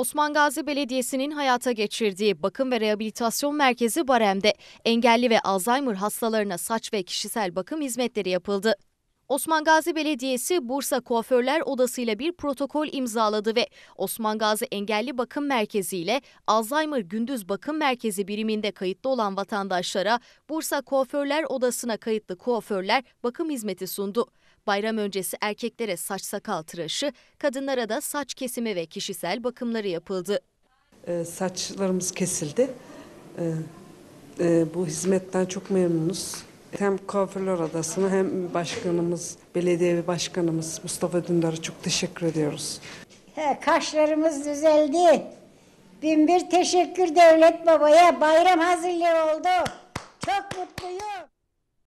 Osman Gazi Belediyesi'nin hayata geçirdiği Bakım ve Rehabilitasyon Merkezi Barem'de engelli ve Alzheimer hastalarına saç ve kişisel bakım hizmetleri yapıldı. Osman Gazi Belediyesi Bursa Kuaförler Odası ile bir protokol imzaladı ve Osman Gazi Engelli Bakım Merkezi ile Alzheimer Gündüz Bakım Merkezi biriminde kayıtlı olan vatandaşlara Bursa Kuaförler Odası'na kayıtlı kuaförler bakım hizmeti sundu. Bayram öncesi erkeklere saç sakal tıraşı, kadınlara da saç kesimi ve kişisel bakımları yapıldı. E, saçlarımız kesildi. E, e, bu hizmetten çok memnunuz. Hem Kuaförler Adası'na hem başkanımız, belediye başkanımız Mustafa Dündar'a çok teşekkür ediyoruz. He, kaşlarımız düzeldi. Bin bir teşekkür devlet babaya. Bayram hazırlığı oldu.